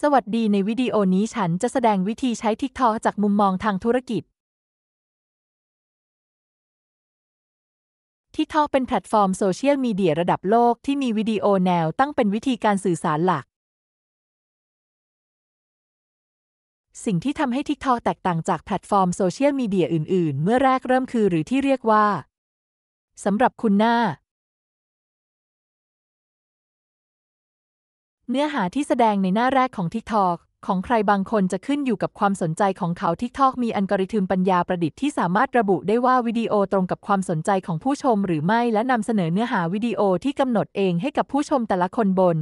สวัสดีในวิดีโอนี้ฉันจะแสดงวิธีใช้ทิกทอจากมุมมองทางธุรกิจทิกทอเป็นแพลตฟอร์มโซเชียลมีเดียระดับโลกที่มีวิดีโอแนวตั้งเป็นวิธีการสื่อสารหลัก สิ่งที่ทำให้ทิกทอแตกต่างจากแพลตฟอร์มโซเชียลมีเดียอื่นๆ เมื่อแรกเริ่มคือหรือที่เรียกว่าสำหรับคุณหน้าเนื้อหาที่แสดงในหน้าแรกของ TikTok ของใครบางคนจะขึ้นอยู่กับความสนใจของเขา TikTok มีอัลกอริทึมปัญญาประดิษฐ์ที่สามารถระบุได้ว่าวิดีโอตรงกับความสนใจของผู้ชมหรือไม่ และนำเสนอเนื้อหาวิดีโอที่กำหนดเองให้กับผู้ชมแต่ละคนบน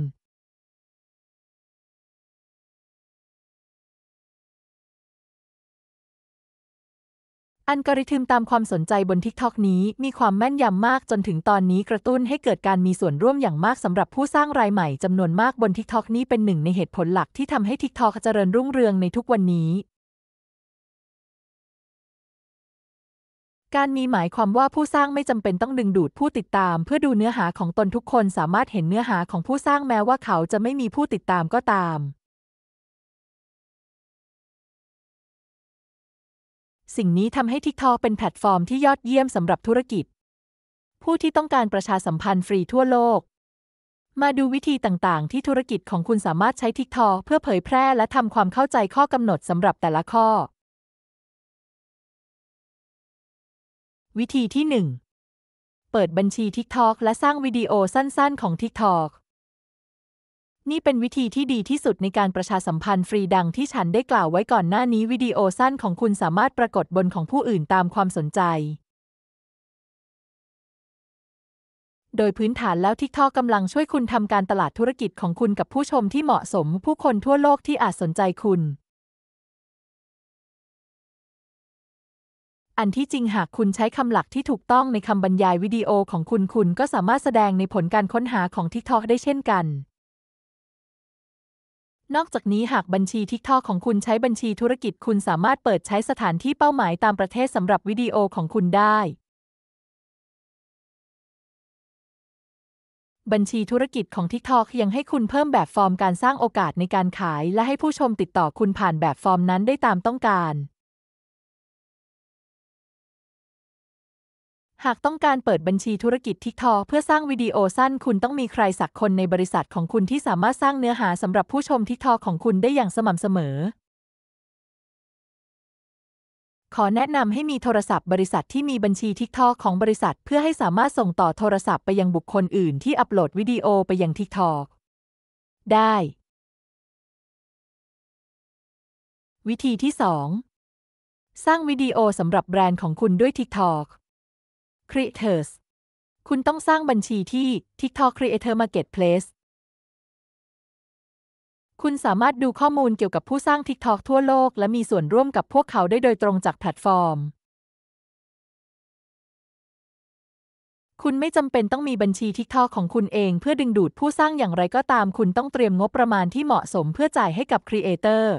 อัลกอริทึมตามความสนใจบนทิกทอกนี้มีความแม่นยำมากจนถึงตอนนี้กระตุ้นให้เกิดการมีส่วนร่วมอย่างมากสำหรับผู้สร้างรายใหม่จำนวนมากบนทิกทอกนี้เป็นหนึ่งในเหตุผลหลักที่ทำให้ทิกทอกเจริญรุ่งเรืองในทุกวันนี้ การมีหมายความว่าผู้สร้างไม่จำเป็นต้องดึงดูดผู้ติดตามเพื่อดูเนื้อหาของตนทุกคนสามารถเห็นเนื้อหาของผู้สร้างแม้ว่าเขาจะไม่มีผู้ติดตามก็ตามสิ่งนี้ทำให้ TikTok เป็นแพลตฟอร์มที่ยอดเยี่ยมสำหรับธุรกิจ ผู้ที่ต้องการประชาสัมพันธ์ฟรีทั่วโลก มาดูวิธีต่างๆ ที่ธุรกิจของคุณสามารถใช้ TikTok เพื่อเผยแพร่และทำความเข้าใจข้อกำหนดสำหรับแต่ละข้อ วิธีที่ 1 เปิดบัญชี TikTok และสร้างวิดีโอสั้นๆของ TikTok นี่เป็นวิธีที่ดีที่สุดในการประชาสัมพันธ์ฟรีดังที่ฉันได้กล่าวไว้ก่อนหน้านี้ วิดีโอสั้นของคุณสามารถปรากฏบนของผู้อื่นตามความสนใจ โดยพื้นฐานแล้วทิกทอกกำลังช่วยคุณทำการตลาดธุรกิจของคุณกับผู้ชมที่เหมาะสมผู้คนทั่วโลกที่อาจสนใจคุณ อันที่จริงหากคุณใช้คำหลักที่ถูกต้องในคำบรรยายวิดีโอของคุณคุณก็สามารถแสดงในผลการค้นหาของทิกทอกได้เช่นกันนอกจากนี้หากบัญชีทิกทอของคุณใช้บัญชีธุรกิจคุณสามารถเปิดใช้สถานที่เป้าหมายตามประเทศสำหรับวิดีโอของคุณได้ บัญชีธุรกิจของทิกทอยังให้คุณเพิ่มแบบฟอร์มการสร้างโอกาสในการขาย และให้ผู้ชมติดต่อคุณผ่านแบบฟอร์มนั้นได้ตามต้องการหากต้องการเปิดบัญชีธุรกิจทิกทอเพื่อสร้างวิดีโอสั้นคุณต้องมีใครสักคนในบริษัทของคุณที่สามารถสร้างเนื้อหา สำหรับผู้ชมทิกทอของคุณได้อย่างสม่ำเสมอ ขอแนะนำให้มีโทรศัพท์บริษัทที่มีบัญชีทิกทอของบริษัทเพื่อให้สามารถส่งต่อโทรศัพท์ไปยังบุคคลอื่นที่อัปโหลดวิดีโอไปยังทิกทอได้ วิธีที่ 2 สร้างวิดีโอสำหรับแบรนด์ของคุณด้วยทิกทอ Creators คุณต้องสร้างบัญชีที่ TikTok Creator Marketplace คุณสามารถดูข้อมูลเกี่ยวกับผู้สร้าง TikTok ทั่วโลก และมีส่วนร่วมกับพวกเขาได้โดยตรงจากแพลตฟอร์ม คุณไม่จำเป็นต้องมีบัญชี TikTok ของคุณเองเพื่อดึงดูดผู้สร้างอย่างไรก็ตาม คุณต้องเตรียมงบประมาณที่เหมาะสมเพื่อจ่ายให้กับครีเอเตอร์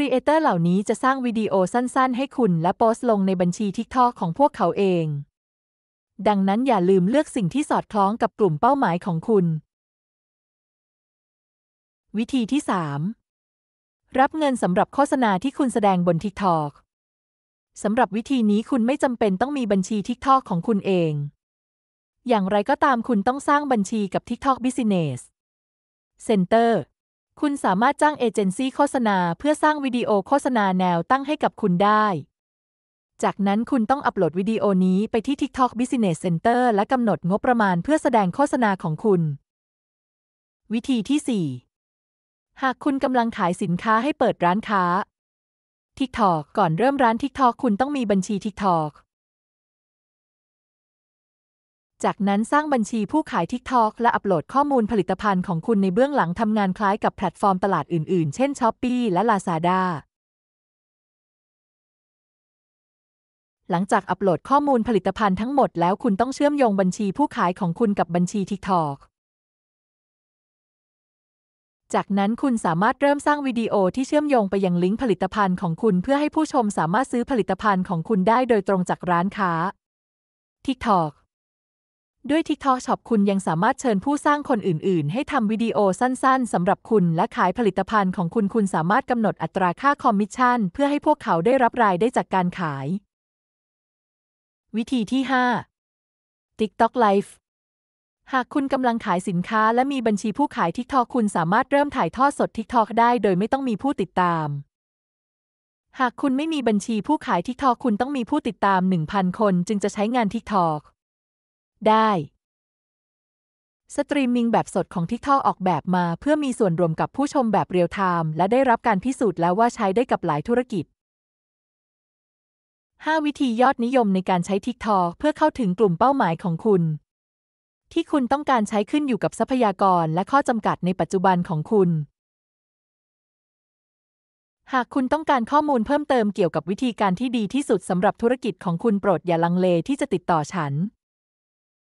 ครีเอเตอร์เหล่านี้จะสร้างวิดีโอสั้น ๆ ให้คุณและโพสต์ลงในบัญชีทิกทอกของพวกเขาเอง ดังนั้นอย่าลืมเลือกสิ่งที่สอดคล้องกับกลุ่มเป้าหมายของคุณ วิธีที่ 3 รับเงินสำหรับโฆษณาที่คุณแสดงบนทิกทอกสำหรับวิธีนี้คุณไม่จำเป็นต้องมีบัญชีทิกทอกของคุณเอง อย่างไรก็ตามคุณต้องสร้างบัญชีกับ TikTok Business Center คุณสามารถจ้างเอเจนซี่โฆษณาเพื่อสร้างวิดีโอโฆษณาแนวตั้งให้กับคุณได้ จากนั้นคุณต้องอัปโหลดวิดีโอนี้ไปที่ TikTok Business Center และกำหนดงบประมาณเพื่อแสดงโฆษณาของคุณ วิธีที่ 4 หากคุณกำลังขายสินค้าให้เปิดร้านค้า TikTok ก่อนเริ่มร้าน TikTok คุณต้องมีบัญชี TikTok จากนั้นสร้างบัญชีผู้ขาย t i k t o กและอัปโหลดข้อมูลผลิตภัณฑ์ของคุณในเบื้องหลังทำงานคล้ายกับแพลตฟอร์มตลาดอื่นๆ เช่น s h อ p e e และ Lazada หลังจากอัปโหลดข้อมูลผลิตภัณฑ์ทั้งหมดแล้วคุณต้องเชื่อมโยงบัญชีผู้ขายของคุณกับบัญชี t i k t o กจากนั้นคุณสามารถเริ่มสร้างวิดีโอที่เชื่อมโยงไปยังลิงก์ผลิตภัณฑ์ของคุณเพื่อให้ผู้ชมสามารถซื้อผลิตภัณฑ์ของคุณได้โดยตรงจากร้านค้า TikTok ด้วย TikTok Shop คุณยังสามารถเชิญผู้สร้างคนอื่นๆ ให้ทำวิดีโอสั้นๆ สำหรับคุณและขายผลิตภัณฑ์ของคุณคุณสามารถกำหนดอัตราค่าคอมมิชชั่น เพื่อให้พวกเขาได้รับรายได้จากการขาย วิธีที่ 5 TikTok Live หากคุณกำลังขายสินค้า และมีบัญชีผู้ขาย TikTok คุณสามารถเริ่มถ่ายทอดสด TikTok ได้ โดยไม่ต้องมีผู้ติดตาม หากคุณไม่มีบัญชีผู้ขายทิก o อคุณต้องมีผู้ติดตาม1,000คนจึงจะใช้งานทิก t อกได้สตรีมมิ่งแบบสดของทิกทอ k ออกแบบมาเพื่อมีส่วนรวมกับผู้ชมแบบเรียลไทม์และได้รับการพิสูจน์แล้วว่าใช้ได้กับหลายธุรกิจ 5 วิธียอดนิยมในการใช้ทิกทอ k เพื่อเข้าถึงกลุ่มเป้าหมายของคุณ ที่คุณต้องการใช้ขึ้นอยู่กับทรัพยากรและข้อจำกัดในปัจจุบันของคุณ หากคุณต้องการข้อมูลเพิ่มเติมเกี่ยวกับวิธีการที่ดีที่สุดสำหรับธุรกิจของคุณโปรดอย่าลังเลที่จะติดต่อฉัน